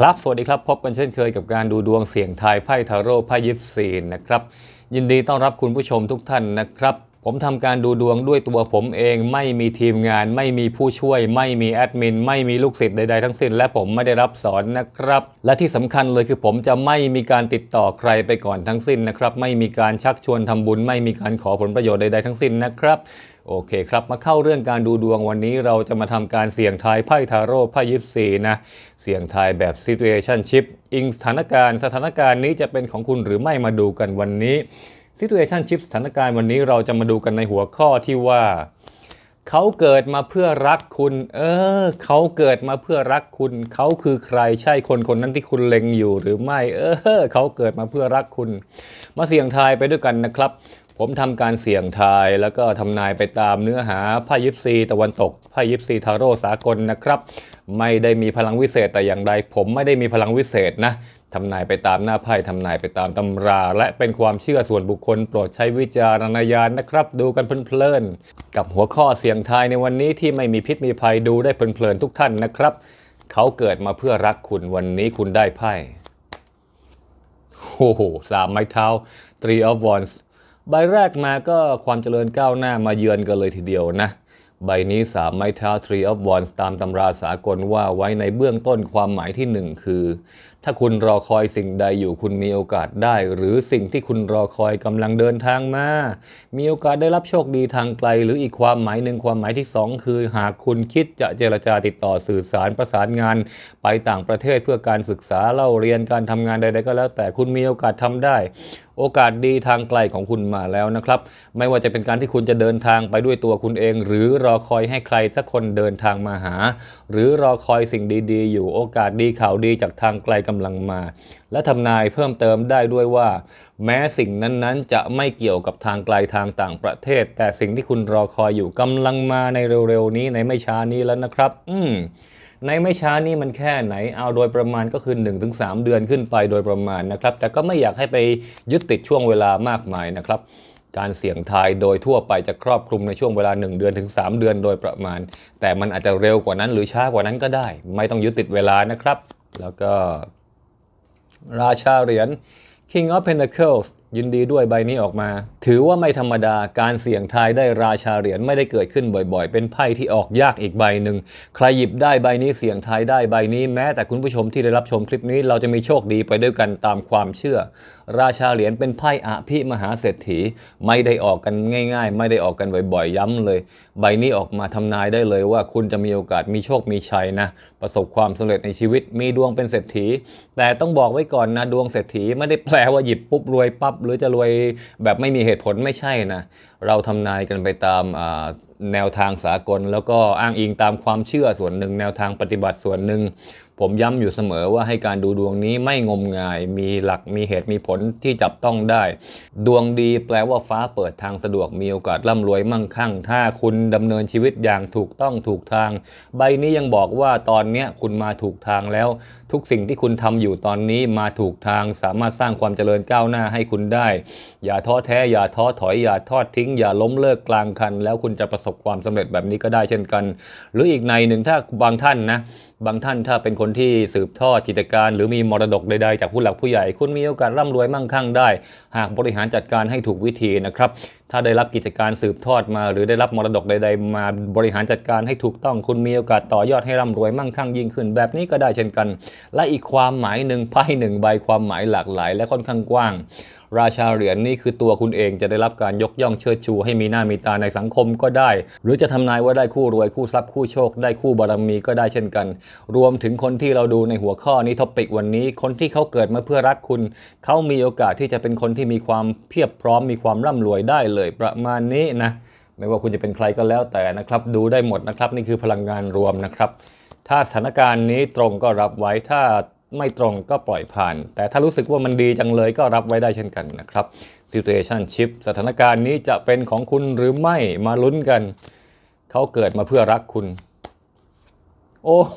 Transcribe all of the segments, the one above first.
ครับสวัสดีครับ พบกันเช่นเคยกับการดูดวงเสี่ยงทายไพ่ทาโร่ไพ่ยิปซีนะครับยินดีต้อนรับคุณผู้ชมทุกท่านนะครับ ผมทำการดูดวงด้วยตัวผมเองไม่มีทีมงาน ไม่มีผู้ช่วย ไม่มีแอดมิน ไม่มีลูกศิษย์ใดๆทั้งสิ้นและผมไม่ได้รับสอนนะครับ และที่สำคัญเลยคือผมจะไม่มีการติดต่อใครไปก่อนทั้งสิ้นนะครับ ไม่มีการชักชวนทำบุญ ไม่มีการขอผลประโยชน์ใดๆทั้งสิ้นนะครับโอเคครับมาเข้าเรื่องการดูดวงวันนี้เราจะมาทำการเสี่ยงทายไพ่ทาโร่ไพ่ยิปซีนะเสี่ยงทายแบบ s i t u a t i o n ช h i p อิงสถานการณ์สถานการณ์นี้จะเป็นของคุณหรือไม่มาดูกันวันนี้ s i t u a t i o n ช h i p สถานการณ์วันนี้เราจะมาดูกันในหัวข้อที่ว่าเขาเกิดมาเพื่อรักคุณ เออเขาเกิดมาเพื่อรักคุณ เขาคือใครใช่คนคนนั้นที่คุณเล็งอยู่ หรือไม่เออเขาเกิดมาเพื่อรักคุณ มาเสี่ยงทายไปด้วยกันนะครับผมทำการเสี่ยงทายแล้วก็ทำนายไปตามเนื้อหาไพ่ยิปซีตะวันตกไพ่ยิปซีทาโร่สากลนะครับ ไม่ได้มีพลังวิเศษแต่อย่างใดผมไม่ได้มีพลังวิเศษนะทำนายไปตามหน้าไพ่ทำนายไปตามตำรา และเป็นความเชื่อส่วนบุคคลโปรดใช้วิจารณญาณนะครับ ดูกันเพลินๆกับหัวข้อเสี่ยงทายในวันนี้ที่ไม่มีพิษมีภัยดูได้เพลินๆทุกท่านนะครับ เขาเกิดมาเพื่อรักคุณวันนี้คุณได้ไพ่โอ้โหสามไม้เท้า three of wands ใบแรกมาก็ความเจริญก้าวหน้ามาเยือนกันเลยทีเดียวนะ ใบนี้สามไม้เท้า Tree of Wands ตามตำราสากลว่าไว้ในเบื้องต้นความหมายที่ 1 คือถ้าคุณรอคอยสิ่งใดอยู่คุณมีโอกาสได้ หรือสิ่งที่คุณรอคอยกำลังเดินทางมามีโอกาสได้รับโชคดีทางไกล หรืออีกความหมายหนึ่งความหมายที่ 2 คือหากคุณคิดจะเจรจาติดต่อสื่อสารประสานงาน ไปต่างประเทศเพื่อการศึกษาเล่าเรียนการทำงานใดๆก็แล้ว แต่คุณมีโอกาสทำได้ โอกาสดีทางไกลของคุณมาแล้วนะครับ ไม่ว่าจะเป็นการที่คุณจะเดินทางไปด้วยตัวคุณเอง หรือรอคอยให้ใครสักคนเดินทางมาหา หรือรอคอยสิ่งดีๆ อยู่โอกาสดีข่าวดีจากทางไกลกำำลังมา และทำนายเพิ่มเติมได้ด้วยว่า แม้สิ่งนั้นๆจะไม่เกี่ยวกับทางไกลทางต่างประเทศ แต่สิ่งที่คุณรอคอยอยู่กำลังมาในเร็วๆ นี้ในไม่ช้านี้แล้วนะครับ อืมในไม่ช้านี่มันแค่ไหน เอาโดยประมาณก็คือ1-3 เดือนขึ้นไปโดยประมาณนะครับ แต่ก็ไม่อยากให้ไปยึดติดช่วงเวลามากมายนะครับ การเสี่ยงทายโดยทั่วไปจะครอบคลุมในช่วงเวลา 1 เดือนถึง 3 เดือนโดยประมาณ แต่มันอาจจะเร็วกว่านั้นหรือช้ากว่านั้นก็ได้ ไม่ต้องยึดติดเวลานะครับ แล้วก็ราชาเหรียญ King of Pentacles ยินดีด้วยใบนี้ออกมา ถือว่าไม่ธรรมดาการเสี่ยงทายได้ราชาเหรียญไม่ได้เกิดขึ้นบ่อยๆ เป็นไพ่ที่ออกยากอีกใบหนึ่งใครหยิบได้ใบนี้เสี่ยงทายได้ใบนี้แม้ แต่คุณผู้ชมที่ได้รับชมคลิปนี้เราจะมีโชคดีไปด้วยกันตามความเชื่อ ราชาเหรียญเป็นไพ่อภิมหาเศรษฐีไม่ได้ออกกันง่าย ๆ ไม่ได้ออกกันบ่อยๆ ย้ำเลย ใบนี้ออกมาทำนายได้เลยว่าคุณจะมีโอกาสมีโชคมีชัยนะ ประสบความสำเร็จในชีวิตมีดวงเป็นเศรษฐีแต่ต้องบอกไว้ก่อนนะดวงเศรษฐีไม่ได้แปลว่าหยิบปุ๊บรวยปั๊บหรือจะรวยแบบไม่มีเหตุผลไม่ใช่นะเราทำนายกันไปตามแนวทางสากล แล้วก็อ้างอิงตามความเชื่อส่วนหนึ่ง แนวทางปฏิบัติส่วนหนึ่งผมย้ำอยู่เสมอว่าให้การดูดวงนี้ไม่งมงาย มีหลักมีเหตุมีผลที่จับต้องได้ ดวงดีแปลว่าฟ้าเปิดทางสะดวก มีโอกาสร่ำรวยมั่งคั่ง ถ้าคุณดำเนินชีวิตอย่างถูกต้องถูกทาง ใบนี้ยังบอกว่าตอนนี้คุณมาถูกทางแล้ว ทุกสิ่งที่คุณทำอยู่ตอนนี้มาถูกทาง สามารถสร้างความเจริญก้าวหน้าให้คุณได้ อย่าท้อแท้ อย่าท้อถอย อย่าทอดทิ้ง อย่าล้มเลิกกลางคัน แล้วคุณจะประสบความสำเร็จแบบนี้ก็ได้เช่นกัน หรืออีกในหนึ่งถ้าบางท่านนะบางท่านถ้าเป็นคนที่สืบทอดกิจการหรือมีมรดกใด ๆ จากผู้หลักผู้ใหญ่ คุณมีโอกาสร่ำรวยมั่งคั่งได้ หากบริหารจัดการให้ถูกวิธีนะครับถ้าได้รับกิจการสืบทอดมา หรือได้รับมรดกใดๆมาบริหารจัดการให้ถูกต้องคุณมีโอกาสต่อยอดให้ร่ำรวยมั่งคั่งยิ่งขึ้นแบบนี้ก็ได้เช่นกัน และอีกความหมายหนึ่งไพ่หนึ่งใบความหมายหลากหลายและค่อนข้างกว้างราชาเหรียญนนี่คือตัวคุณเองจะได้รับการยกย่องเชิดชู ให้มีหน้ามีตาในสังคมก็ได้ หรือจะทำนายว่าได้คู่รวยคู่ทรัพย์คู่โชค ได้คู่บารมีก็ได้เช่นกัน รวมถึงคนที่เราดูในหัวข้อนี้ท็อปิกวันนี้คนที่เขาเกิดมาเพื่อรักคุณ เขา มีโอกาสที่จะเป็นคนที่มีความเพียบพร้อมมีความร่ำรวยได้เลยประมาณนี้นะ ไม่ว่าคุณจะเป็นใครก็แล้วแต่นะครับดูได้หมดนะครับนี่คือพลังงานรวมนะครับ ถ้าสถานการณ์นี้ตรงก็รับไว้ถ้าไม่ตรงก็ปล่อยผ่าน แต่ถ้ารู้สึกว่ามันดีจังเลยก็รับไว้ได้เช่นกันนะครับ situationship สถานการณ์นี้จะเป็นของคุณหรือไม่มาลุ้นกันเขาเกิดมาเพื่อรักคุณโอ้โห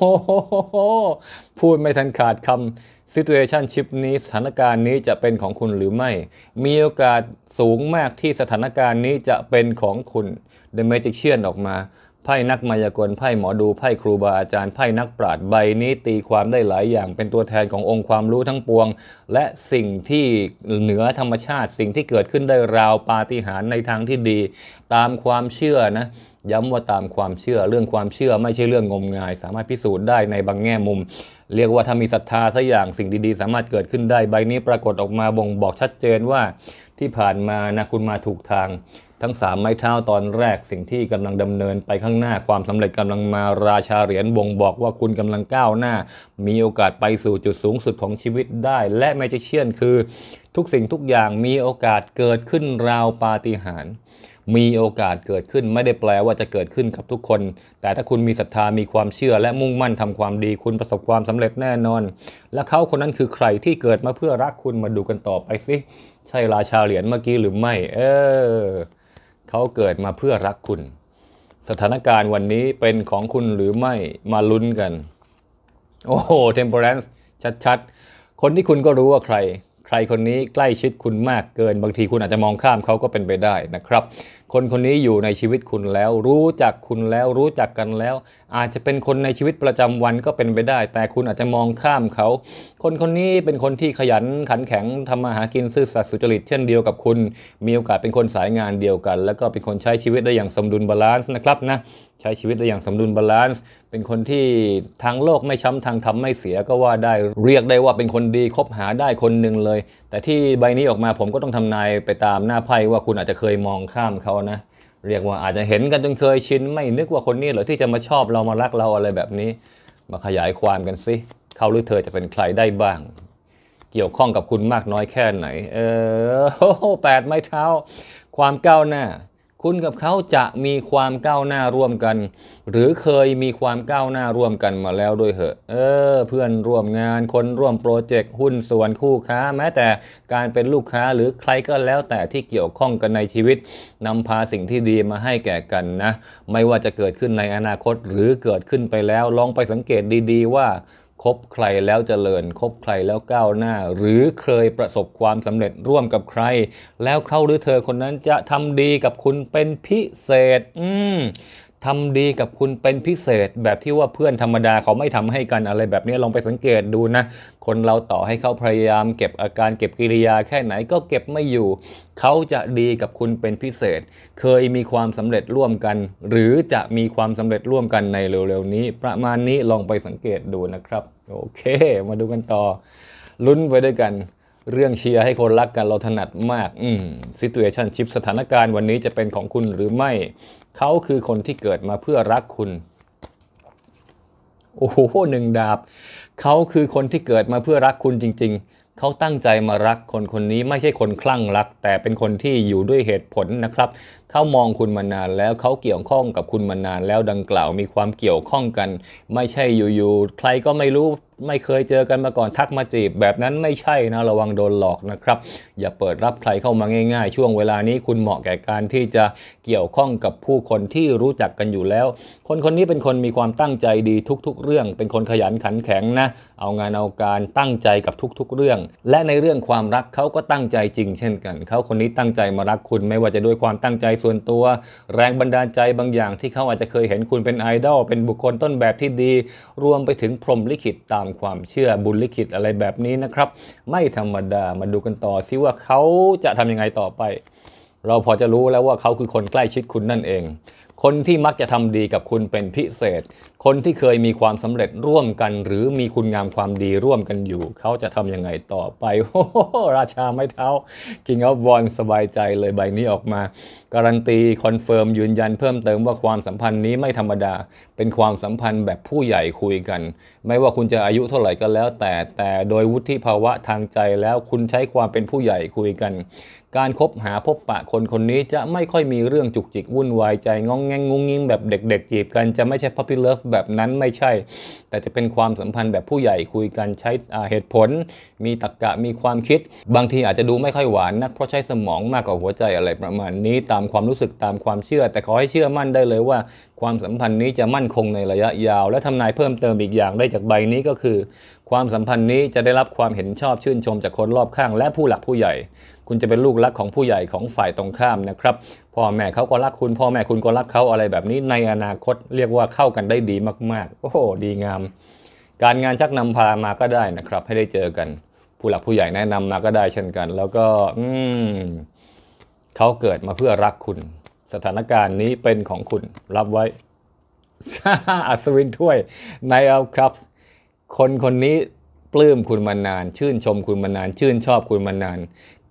พูดไม่ทันขาดคำซิตูเอชันชิปนี้ สถานการณ์นี้จะเป็นของคุณหรือไม่ มีโอกาสสูงมากที่สถานการณ์นี้จะเป็นของคุณ t เมจิกเชียนออกมา ไพ่นักมายากลไพ่หมอดูไพ่ครูบาอาจารย์ไพ่นักปราชญ์ใบนี้ ตีความได้หลายอย่างเป็นตัวแทนขององค์ความรู้ทั้งปวง และสิ่งที่เหนือธรรมชาติ สิ่งที่เกิดขึ้นได้ราวปาฏิหาริย์ในทางที่ดี ตามความเชื่อนะย้ำว่าตามความเชื่อเรื่องความเชื่อไม่ใช่เรื่องงมงาย สามารถพิสูจน์ได้ในบางแง่มุม เรียกว่าถ้ามีศรัทธาสักอย่างสิ่งดีๆ สามารถเกิดขึ้นได้ใบนี้ปรากฏออกมาบ่งบอกชัดเจนว่าที่ผ่านมานะ คุณมาถูกทาง ทั้งสามไม้เท้าตอนแรกสิ่งที่กำลังดำเนิน ไปข้างหน้าความสำเร็จกำลังมาราชาเหรียญบ่งบอกว่าคุณกำลังก้าวหน้า มีโอกาสไปสู่จุดสูงสุดของชีวิตได้ และไม่จะเชื่นคือ ทุกสิ่งทุกอย่างมีโอกาสเกิดขึ้นราวปาฏิหาริย์มีโอกาสเกิดขึ้นไม่ได้แปลว่าจะเกิดขึ้นกับทุกคน แต่ถ้าคุณมีศรัทธา มีความเชื่อและมุ่งมั่นทำความดีคุณประสบความสำเร็จแน่นอน และเขาคนนั้นคือใครที่เกิดมาเพื่อรักคุณมาดูกันต่อไปสิใช่ราชาเหรียญเมื่อกี้หรือไม่เออเขาเกิดมาเพื่อรักคุณ สถานการณ์วันนี้เป็นของคุณหรือไม่มาลุ้นกันโอ้โหเทมเพอเรนซ์ชัดๆคนที่คุณก็รู้ว่าใครใครคนนี้ใกล้ชิดคุณมากเกิน บางทีคุณอาจจะมองข้ามเขาก็เป็นไปได้นะครับ คนคนนี้อยู่ในชีวิตคุณแล้วรู้จักคุณแล้วรู้จักกันแล้ว อาจจะเป็นคนในชีวิตประจำวันก็เป็นไปได้ แต่คุณอาจจะมองข้ามเขา คนคนนี้เป็นคนที่ขยันขันแข็งทำมาหากินซื่อสัตย์สุจริต เช่นเดียวกับคุณมีโอกาส เป็นคนสายงานเดียวกัน แล้วก็เป็นคนใช้ชีวิตได้อย่างสมดุลบาลานซ์นะครับนะช้ชีวิตได้อย่างสมดุลบาลานซ์ เป็นคนที่ทางโลกไม่ช้ำทางธรรมไม่เสียก็ว่าได้เรียกได้ว่าเป็นคนดีคบหาได้คนหนึ่งเลย แต่ที่ใบนี้ออกมาผมก็ต้องทำนายไปตามหน้าไพ่ว่าคุณอาจจะเคยมองข้ามเขานะ เรียกว่าอาจจะเห็นกันจนเคยชินไม่นึกว่าคนนี้เหรอที่จะมาชอบเรามารักเราอะไรแบบนี้ มาขยายความกันสิเขาหรือเธอจะเป็นใครได้บ้าง เกี่ยวข้องกับคุณมากน้อยแค่ไหน เออแปดไม้เท้า ความก้าวหน้าคุณกับเขาจะมีความก้าวหน้าร่วมกัน หรือเคยมีความก้าวหน้าร่วมกันมาแล้วด้วยเหอะ เออ เพื่อนร่วมงานคนร่วมโปรเจกต์หุ้นส่วนคู่ค้า แม้แต่การเป็นลูกค้าหรือใครก็แล้วแต่ที่เกี่ยวข้องกันในชีวิตนำพาสิ่งที่ดีมาให้แก่กันนะ ไม่ว่าจะเกิดขึ้นในอนาคตหรือเกิดขึ้นไปแล้ว ลองไปสังเกตดี ๆ ว่าคบใครแล้วจเจริญคบใครแล้วก้าวหน้า หรือเคยประสบความสำเร็จร่วมกับใคร แล้วเขาหรือเธอคนนั้นจะทำดีกับคุณเป็นพิเศษ อืมทำดีกับคุณเป็นพิเศษ แบบที่ว่าเพื่อนธรรมดาเขาไม่ทำให้กันอะไร แบบนี้ลองไปสังเกตดูนะคนเราต่อให้เขาพยายาม เก็บอาการเก็บกิริยาแค่ไหนก็เก็บไม่อยู่ เขาจะดีกับคุณเป็นพิเศษ เคยมีความสำเร็จร่วมกัน หรือจะมีความสำเร็จร่วมกันในเร็วๆ นี้ ประมาณนี้ลองไปสังเกตดูนะครับ โอเค มาดูกันต่อ ลุ้นไปด้วยกัน เรื่องเชียร์ให้คนรักกันเราถนัดมาก อืมซิตูเอชันชิปสถานการณ์วันนี้จะเป็นของคุณหรือไม่เขาคือคนที่เกิดมาเพื่อรักคุณ โอ้โหหนึ่งดาบ เขาคือคนที่เกิดมาเพื่อรักคุณจริงๆ เขาตั้งใจมารักคนคนนี้ไม่ใช่คนคลั่งรัก แต่เป็นคนที่อยู่ด้วยเหตุผลนะครับเขามองคุณมานานแล้วเขาเกี่ยวข้องกับคุณมานานแล้วดังกล่าวมีความเกี่ยวข้องกัน ไม่ใช่อยู่ ๆ ใครก็ไม่รู้ไม่เคยเจอกันมาก่อนทักมาจีบแบบนั้นไม่ใช่นะระวังโดนหลอกนะครับ อย่าเปิดรับใครเข้ามาง่าย ๆ ช่วงเวลานี้คุณเหมาะแก่การที่จะเกี่ยวข้องกับผู้คนที่รู้จักกันอยู่แล้ว คนคนนี้เป็นคนมีความตั้งใจดีทุก ๆ เรื่อง เป็นคนขยันขันแข็งนะ เอางานเอาการตั้งใจกับทุกๆ เรื่อง และในเรื่องความรักเขาก็ตั้งใจจริงเช่นกันเขาคนนี้ตั้งใจมารักคุณไม่ว่าจะด้วยความตั้งใจส่วนตัวแรงบันดาลใจบางอย่าง ที่เขาอาจจะเคยเห็นคุณเป็นไอดอลเป็นบุคคลต้นแบบที่ดี รวมไปถึงพรหมลิขิตตามความเชื่อบุญลิขิตอะไรแบบนี้นะครับ ไม่ธรรมดามาดูกันต่อซิว่าเขาจะทำยังไงต่อไปเราพอจะรู้แล้วว่าเขาคือคนใกล้ชิดคุณนั่นเอง คนที่มักจะทำดีกับคุณเป็นพิเศษ คนที่เคยมีความสำเร็จร่วมกัน หรือมีคุณงามความดีร่วมกันอยู่ เขาจะทำยังไงต่อไปโอ้โหราชาไม่เท้า King of w a n สบายใจเลยใบนี้ออกมา การันตีคอนเฟิร์มยืนยันเพิ่มเติมว่าความสัมพันธ์นี้ไม่ธรรมดาเป็นความสัมพันธ์แบบผู้ใหญ่คุยกัน ไม่ว่าคุณจะอายุเท่าไหร่ก็แล้ว แต่แต่โดยวุฒิภาวะทางใจแล้วคุณใช้ความเป็นผู้ใหญ่คุยกันการคบหาพบปะคนคนนี้จะไม่ค่อยมีเรื่องจุกจิกวุ่นวายใจงองแงงงุ้งงิ้งแบบเด็ก ๆ จีบกันจะไม่ใช่พัฟฟี่เลิฟแบบนั้นไม่ใช่ แต่จะเป็นความสัมพันธ์แบบผู้ใหญ่คุยกันใช้เหตุผล มีตรรกกะ มีความคิด บางทีอาจจะดูไม่ค่อยหวาน นักเพราะใช้สมองมากกว่าหัวใจอะไรประมาณนี้ ตามความรู้สึกตามความเชื่อ แต่ขอให้เชื่อมั่นได้เลยว่า ความสัมพันธ์นี้จะมั่นคงในระยะยาว และทำนายเพิ่มเติมอีกอย่างได้จากใบนี้ก็คือ ความสัมพันธ์นี้จะได้รับความเห็นชอบชื่นชม จากคนรอบข้าง และผู้หลักผู้ใหญ่คุณจะเป็นลูกรักของผู้ใหญ่ของฝ่ายตรงข้ามนะครับ พ่อแม่เขาก็รักคุณ พ่อแม่คุณก็รักเขาอะไรแบบนี้ ในอนาคตเรียกว่าเข้ากันได้ดีมาก ๆโอ้โหดีงาม การงานชักนำพามาก็ได้นะครับ ให้ได้เจอกัน ผู้หลักผู้ใหญ่แนะนำมาก็ได้เช่นกัน แล้วก็อืเขาเกิดมาเพื่อรักคุณ สถานการณ์นี้เป็นของคุณ รับไว้อัศวินถ้วย ในเอาครับคนคนนี้ปลื้มคุณมานาน ชื่นชมคุณมานาน ชื่นชอบคุณมานาน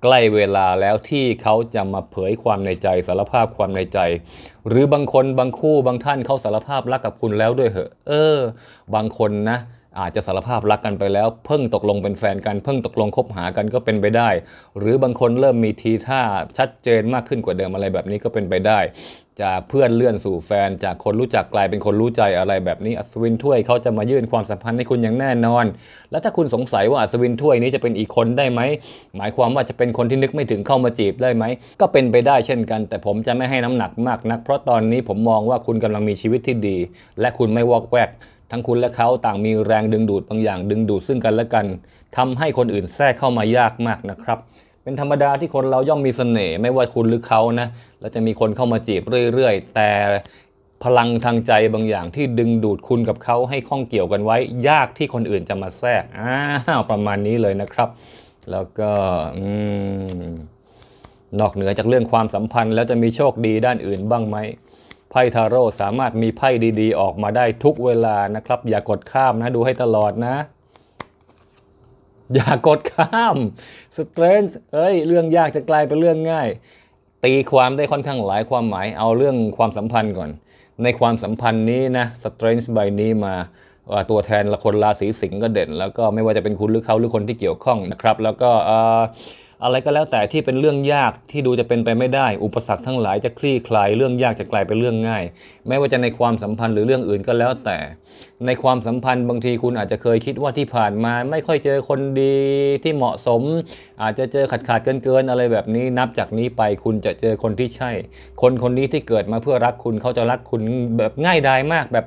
ใกล้เวลาแล้วที่เขาจะมาเผยความในใจสารภาพความในใจ หรือบางคนบางคู่บางท่านเขาสารภาพรักกับคุณแล้วด้วยเหอะ เออ บางคนนะอาจจะสารภาพรักกันไปแล้ว เพิ่งตกลงเป็นแฟนกัน เพิ่งตกลงคบหากันก็เป็นไปได้ หรือบางคนเริ่มมีทีท่าชัดเจนมากขึ้นกว่าเดิมอะไรแบบนี้ก็เป็นไปได้จากเพื่อนเลื่อนสู่แฟน จากคนรู้จักกลายเป็นคนรู้ใจอะไรแบบนี้ อัศวินถ้วยเขาจะมายื่นความสัมพันธ์ให้คุณอย่างแน่นอน และถ้าคุณสงสัยว่าอัศวินถ้วยนี้จะเป็นอีกคนได้ไหมหมายความว่าจะเป็นคนที่นึกไม่ถึงเข้ามาจีบได้ไหม ก็เป็นไปได้เช่นกัน แต่ผมจะไม่ให้น้ำหนักมากนักเพราะตอนนี้ผมมองว่าคุณกำลังมีชีวิตที่ดี และคุณไม่วอกแวก ทั้งคุณและเขาต่างมีแรงดึงดูดบางอย่างดึงดูดซึ่งกันและกัน ทำให้คนอื่นแทรกเข้ามายากมากนะครับเป็นธรรมดาที่คนเราย่อมมีเสน่ห์ไม่ว่าคุณหรือเขานะ แล้วจะมีคนเข้ามาจีบเรื่อย ๆ แต่พลังทางใจบางอย่างที่ดึงดูดคุณกับเขาให้ข้องเกี่ยวกันไว้ ยากที่คนอื่นจะมาแทรกอ้าวประมาณนี้เลยนะครับ แล้วก็นอกเหนือจากเรื่องความสัมพันธ์ แล้วจะมีโชคดีด้านอื่นบ้างไหมไพ่ทาโร่สามารถมีไพ่ดี ๆ ออกมาได้ทุกเวลานะครับ อย่ากดข้ามนะ ดูให้ตลอดนะอย่ากดข้ามสเตรนจ์เอ้ยเรื่องยากจะกลายเป็นเรื่องง่าย ตีความได้ค่อนข้างหลายความหมายเอาเรื่องความสัมพันธ์ก่อน ในความสัมพันธ์นี้นะสเตรนจ์ใบนี้มาตัวแทนละคนราศีสิงห์ก็เด่น แล้วก็ไม่ว่าจะเป็นคุณหรือเขาหรือคนที่เกี่ยวข้องนะครับ แล้วก็อะไรก็แล้วแต่ที่เป็นเรื่องยากที่ดูจะเป็นไปไม่ได้ อุปสรรคทั้งหลายจะคลี่คลายเรื่องยากจะกลายเป็นเรื่องง่าย ไม่ว่าจะในความสัมพันธ์หรือเรื่องอื่นก็แล้วแต่ ในความสัมพันธ์บางทีคุณอาจจะเคยคิดว่าที่ผ่านมาไม่ค่อยเจอคนดีที่เหมาะสม อาจจะเจอขาดขาดเกินเกินอะไรแบบนี้นับจากนี้ไปคุณจะเจอคนที่ใช่ คนคนนี้ที่เกิดมาเพื่อรักคุณเขาจะรักคุณแบบง่ายดายมากแบบ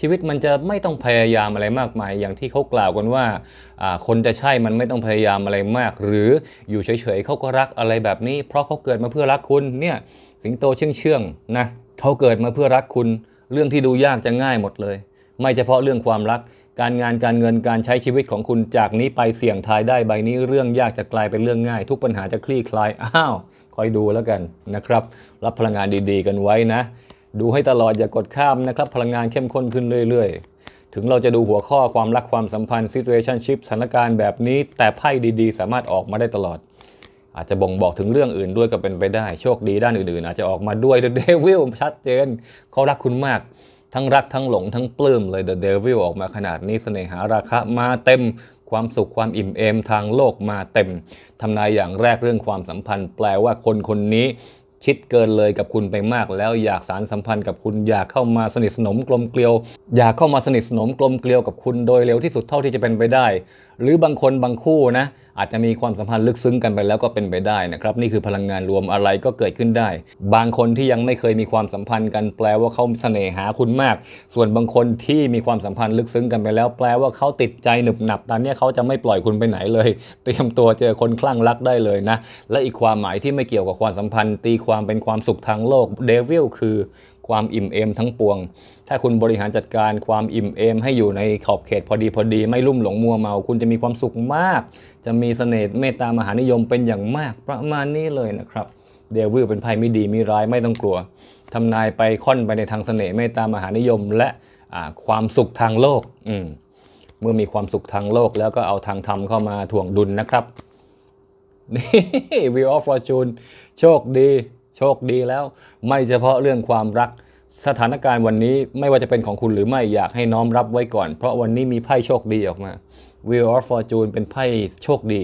ชีวิตมันจะไม่ต้องพยายามอะไรมากมาย อย่างที่เขากล่าวกันว่า คนจะใช่มันไม่ต้องพยายามอะไรมาก หรืออยู่เฉยๆเขาก็รักอะไรแบบนี้ เพราะเขาเกิดมาเพื่อรักคุณเนี่ย สิงโตเชื่องเชื่องนะเขาเกิดมาเพื่อรักคุณเรื่องที่ดูยากจะง่ายหมดเลย ไม่เฉพาะเรื่องความรักการงานการเงินการใช้ชีวิตของคุณจากนี้ไปเสี่ยงทายได้ใบนี้เรื่องยากจะกลายเป็นเรื่องง่าย ทุกปัญหาจะคลี่คลายอ้าวคอยดูแล้วกันนะครับ รับพลังงานดี ๆ กันไว้นะดูให้ตลอดอย่ากกดข้ามนะครับ พลังงานเข้มข้นขึ้นเรื่อยๆ ถึงเราจะดูหัวข้อความรักความสัมพันธ์ situationship สถานการณ์แบบนี้ แต่ไพ่ดีๆ สามารถออกมาได้ตลอด อาจจะบ่งบอกถึงเรื่องอื่นด้วยก็เป็นไปได้โชคดีด้านอื่นๆ อาจจะออกมาด้วย The Devil ชัดเจน เขารักคุณมาก ทั้งรักทั้งหลงทั้งปลื้มเลย The Devil ออกมาขนาดนี้เสน่หาราคะมาเต็มความสุขความอิ่มเอมทางโลกมาเต็มทำนายอย่างแรกเรื่องความสัมพันธ์ แปลว่าคนคนนี้คิดเกินเลยกับคุณไปมากแล้วอยากสารสัมพันธ์กับคุณอยากเข้ามาสนิทสนมกลมเกลียว อยากเข้ามาสนิทสนมกลมเกลียวกับคุณโดยเร็วที่สุดเท่าที่จะเป็นไปได้หรือบางคนบางคู่นะ อาจจะมีความสัมพันธ์ลึกซึ้งกันไปแล้วก็เป็นไปได้นะครับนี่คือพลังงานรวมอะไรก็เกิดขึ้นได้ บางคนที่ยังไม่เคยมีความสัมพันธ์กันแปลว่าเขาเสน่หาคุณมาก ส่วนบางคนที่มีความสัมพันธ์ลึกซึ้งกันไปแล้ว แปลว่าเขาติดใจหนุบหนับ ตอนนี้เขาจะไม่ปล่อยคุณไปไหนเลยเตรียมตัวเจอคนคลั่งรักได้เลยนะ และอีกความหมายที่ไม่เกี่ยวกับความสัมพันธ์ตีความเป็นความสุขทางโลกเดวิลคือความอิ่มเอมทั้งปวง ถ้าคุณบริหารจัดการความอิ่มเอมให้อยู่ในขอบเขต พอดีพอดีไม่ลุ่มหลงมัวเมา คุณจะมีความสุขมาก จะมีเสน่ห์เมตตามหานิยมเป็นอย่างมากประมาณนี้เลยนะครับ เดวิลเป็นภัยไม่ดีมีร้ายไม่ต้องกลัวทำนายไปค่อนไปในทางเสน่ห์เมตตามหานิยม และความสุขทางโลก อืเมื่อมีความสุขทางโลกแล้วก็เอาทางธรรมเข้ามาถ่วงดุลนนะครับนี่วิวออฟฟอร์จูนโชคดีโชคดีแล้วไม่เฉพาะเรื่องความรักสถานการณ์วันนี้ไม่ว่าจะเป็นของคุณหรือไม่อยากให้น้อมรับไว้ก่อน เพราะวันนี้มีไพ่โชคดีออกมา Wheel of Fortune เป็นไพ่โชคดี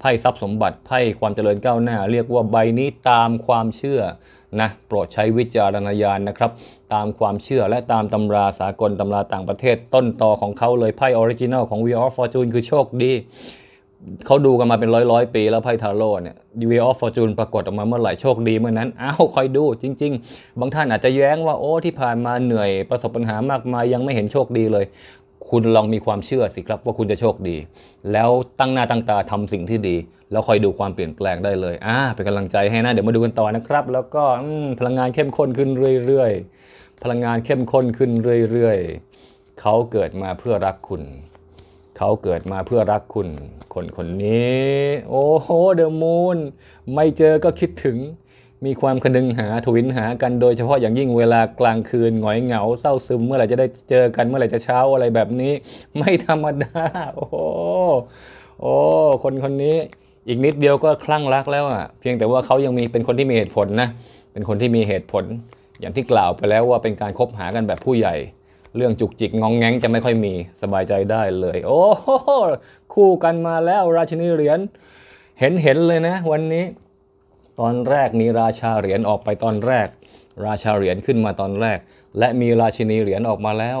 ไพ่ทรัพย์สมบัติไพ่ความเจริญก้าวหน้า เรียกว่าใบนี้ตามความเชื่อนะโปรดใช้วิจารณญาณนะครับ ตามความเชื่อและตามตำราสากลตำราต่างประเทศ ต้นตอของเขาเลยไพ่ออริจินัลของ Wheel of Fortune คือโชคดีเขาดูกันมาเป็นร้อยร้อยปีแล้วไพ่ทาโร่เนี่ยวีออฟฟอร์จูนปรากฏออกมาเมื่อไหร่โชคดีเมื่อนั้นอ้าวคอยดูจริงๆ บางท่านอาจจะแย้งว่าโอ้ที่ผ่านมาเหนื่อยประสบปัญหามากมาย ยังไม่เห็นโชคดีเลย คุณลองมีความเชื่อสิครับว่าคุณจะโชคดี แล้วตั้งหน้าตั้งตาทำสิ่งที่ดี แล้วคอยดูความเปลี่ยนแปลงได้เลยอ่าเป็นกำลังใจให้นะเดี๋ยวมาดูกันต่อนะครับ แล้วก็พลังงานเข้มข้นขึ้นเรื่อยๆพลังงานเข้มข้นขึ้นเรื่อยๆเขาเกิดมาเพื่อรักคุณเขาเกิดมาเพื่อรักคุณคนคนนี้ โอ้โหเดอะมูนไม่เจอก็คิดถึงมีความคนึงหาทวินหากันโดยเฉพาะอย่างยิ่งเวลากลางคืนหงอยเหงาเศร้าซึมเมื่อไหร่จะได้เจอกันเมื่อไหร่จะเช้า อะไรแบบนี้ ไม่ธรรมดาโอ้โอ้คนคนนี้อีกนิดเดียวก็คลั่งรักแล้วอ่ะ เพียงแต่ว่าเขายังมีเป็นคนที่มีเหตุผลนะ เป็นคนที่มีเหตุผลอย่างที่กล่าวไปแล้วว่าเป็นการคบหากันแบบผู้ใหญ่เรื่องจุกจิกงองแงงจะไม่ค่อยมีสบายใจได้เลย โอ้โหคู่กันมาแล้ว ราชินีเหรียญเห็นเห็นเลยนะวันนี้ ตอนแรกมีราชาเหรียญออกไปตอนแรก ราชาเหรียญขึ้นมาตอนแรก และมีราชินีเหรียญออกมาแล้ว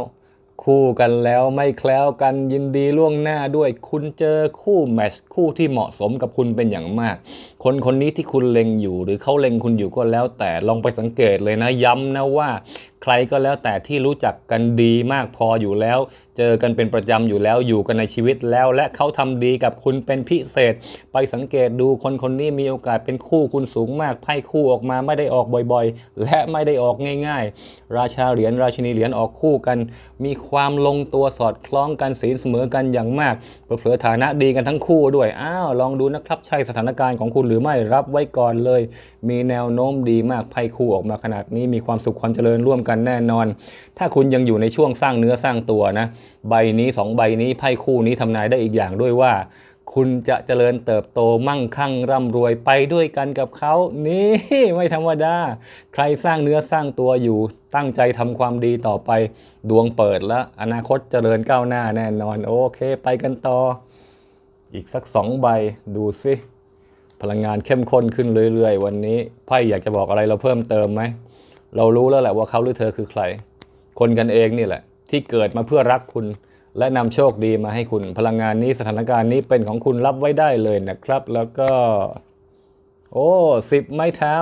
คู่กันแล้วไม่แคล้วกันยินดีล่วงหน้าด้วย คุณเจอคู่แมชคู่ที่เหมาะสมกับคุณเป็นอย่างมาก คนคนนี้ที่คุณเล็งอยู่หรือเขาเล็งคุณอยู่ก็แล้ว แต่ลองไปสังเกตเลยนะย้ำนะว่าใครก็แล้วแต่ที่รู้จักกันดีมากพออยู่แล้ว เจอกันเป็นประจำอยู่แล้วอยู่กันในชีวิตแล้ว และเขาทำดีกับคุณเป็นพิเศษ ไปสังเกตดูคนคนนี้มีโอกาสเป็นคู่คุณสูงมากไพ่คู่ออกมาไม่ได้ออกบ่อยๆ และไม่ได้ออกง่าย ๆ ราชาเหรียญราชินีเหรียญออกคู่กัน มีความลงตัวสอดคล้องกันศีลเสมอกันอย่างมากเผลอฐานะดีกันทั้งคู่ด้วย อ้าวลองดูนะครับใช่สถานการณ์ของคุณหรือไม่รับไว้ก่อนเลย มีแนวโน้มดีมากไพ่คู่ออกมาขนาดนี้มีความสุขความเจริญร่วมกันันแน่นอน ถ้าคุณยังอยู่ในช่วงสร้างเนื้อสร้างตัวนะ ใบนี้2ใบนี้ไพ่คู่นี้ทำนายได้อีกอย่างด้วยว่า คุณจะเจริญเติบโตมั่งคั่งร่ำรวยไปด้วยกันกับเขานี่ไม่ธรรมดาใครสร้างเนื้อสร้างตัวอยู่ตั้งใจทำความดีต่อไป ดวงเปิดแล้วอนาคตเจริญก้าวหน้าแน่นอนโอเค ไปกันต่ออีกสักสองใบดูสิพลังงานเข้มข้นขึ้นเรื่อยๆวันนี้ไพ่อยากจะบอกอะไรเราเพิ่มเติมไหมเรารู้แล้วแหละว่าเขาหรือเธอคือใคร คนกันเองนี่แหละ ที่เกิดมาเพื่อรักคุณและนำโชคดีมาให้คุณ พลังงานนี้สถานการณ์นี้เป็นของคุณรับไว้ได้เลยนะครับ แล้วก็ โอ้สิบไม้เท้า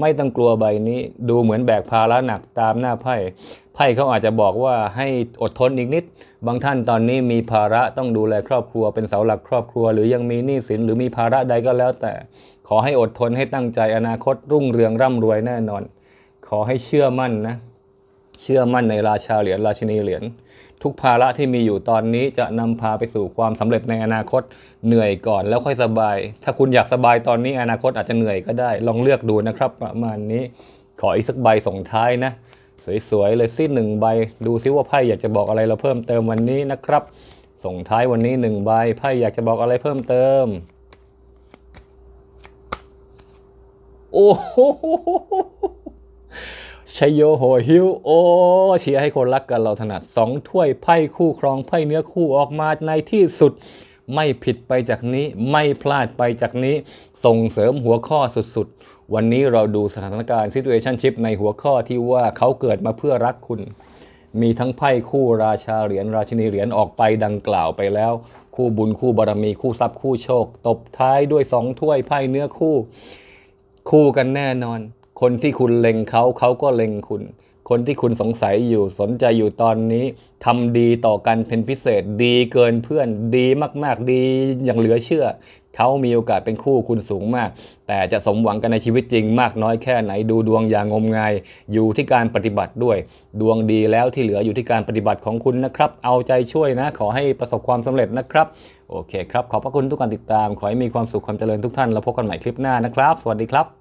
ไม่ต้องกลัวใบนี้ ดูเหมือนแบกภาระหนักตามหน้าไพ่ ไพ่เขาอาจจะบอกว่าให้อดทนอีกนิด บางท่านตอนนี้มีภาระต้องดูแลครอบครัวเป็นเสาหลักครอบครัวหรือยังมีหนี้สินหรือมีภาระใดก็แล้ว แต่ ขอให้อดทนให้ตั้งใจอนาคตรุ่งเรืองร่ำรวยแน่นอนขอให้เชื่อมั่นนะ เชื่อมั่นในราชาเหรียญ ราชินีเหรียญ ทุกภาระที่มีอยู่ตอนนี้จะนำพาไปสู่ความสำเร็จในอนาคตเหนื่อยก่อน แล้วค่อยสบาย ถ้าคุณอยากสบายตอนนี้อนาคตอาจจะเหนื่อยก็ได้ ลองเลือกดูนะครับประมาณนี้ขออีกสักใบส่งท้ายนะ สวยๆเลยสิหนึ่งใบ ดูซิว่าไพ่อยากจะบอกอะไรเราเพิ่มเติมวันนี้นะครับ ส่งท้ายวันนี้หนึ่งใบไพ่อยากจะบอกอะไรเพิ่มเติม โอ้โหชยโยโหฮิว โอเชียให้คนรักกันเราถนัดสองถ้วยไพ่คู่ ครองไพ่เนื้อคู่ออกมาในที่สุดไม่ผิดไปจากนี้ไม่พลาดไปจากนี้ส่งเสริมหัวข้อสุดๆ วันนี้เราดูสถานการณ์ situationship ในหัวข้อที่ว่าเขาเกิดมาเพื่อรักคุณ มีทั้งไพ่คู่ราชาเหรียญ ราชินีเหรียญออกไปดังกล่าวไปแล้ว คู่บุญคู่บารมีคู่ทรัพย์คู่โชค ตบท้ายด้วยสองถ้วยไพ่เนื้อคู่ คู่กันแน่นอนคนที่คุณเล็งเขาเขาก็เล็งคุณ คนที่คุณสงสัยอยู่สนใจอยู่ตอนนี้ ทำดีต่อกันเป็นพิเศษดีเกินเพื่อนดีมาก ๆ ดีอย่างเหลือเชื่อเขามีโอกาสเป็นคู่คุณสูงมาก แต่จะสมหวังกันในชีวิตจริงมากน้อยแค่ไหนดูดวงอย่างงมงายอยู่ที่การปฏิบัติด้วยดวงดีแล้วที่เหลืออยู่ที่การปฏิบัติของคุณนะครับ เอาใจช่วยนะ ขอให้ประสบความสำเร็จนะครับโอเคครับขอบพระคุณทุกการติดตาม ขอให้มีความสุขความเจริญทุกท่าน แล้วพบกันใหม่คลิปหน้านะครับ สวัสดีครับ